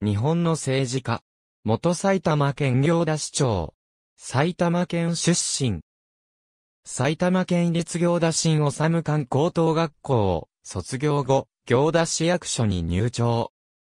日本の政治家。元埼玉県行田市長。埼玉県出身。埼玉県立行田新治館高等学校を卒業後、行田市役所に入庁。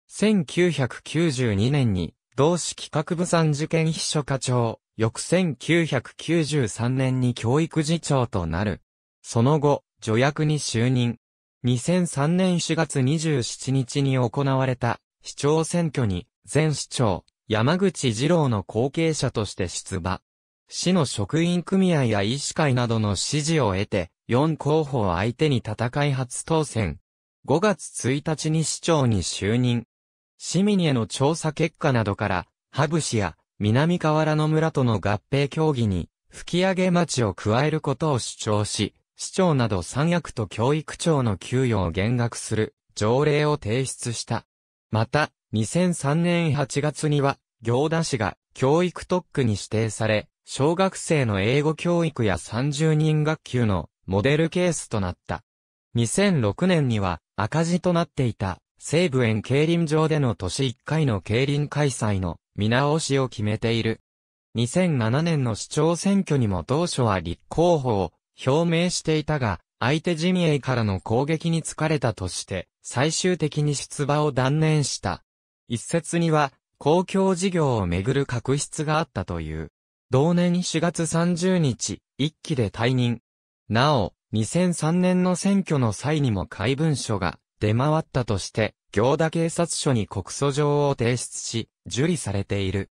1992年に、同市企画部参事件秘書課長、翌1993年に教育次長となる。その後、助役に就任。2003年4月27日に行われた市長選挙に、前市長、山口二郎の後継者として出馬。市の職員組合や医師会などの支持を得て、4候補を相手に戦い初当選。5月1日に市長に就任。市民への調査結果などから、ハブ市や南河原の村との合併協議に、吹上町を加えることを主張し、市長など三役と教育長の給与を減額する条例を提出した。また、2003年8月には、行田市が教育特区に指定され、小学生の英語教育や30人学級のモデルケースとなった。2006年には赤字となっていた西武園競輪場での年1回の競輪開催の見直しを決めている。2007年の市長選挙にも当初は立候補を表明していたが、相手陣営からの攻撃に疲れたとして、最終的に出馬を断念した。一説には、公共事業をめぐる確執があったという。同年4月30日、一期で退任。なお、2003年の選挙の際にも怪文書が出回ったとして、行田警察署に告訴状を提出し、受理されている。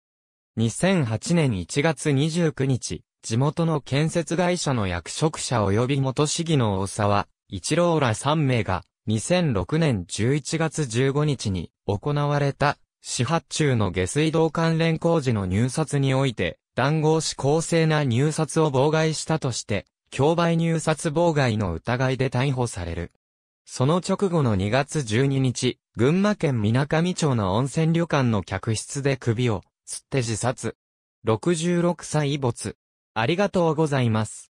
2008年1月29日、地元の建設会社の役職者及び元市議の大沢、一郎ら3名が、2006年11月15日に行われた始発中の下水道関連工事の入札において、談合し公正な入札を妨害したとして、競売入札妨害の疑いで逮捕される。その直後の2月12日、群馬県みなかみ町の温泉旅館の客室で首を、吊って自殺。66歳没。ありがとうございます。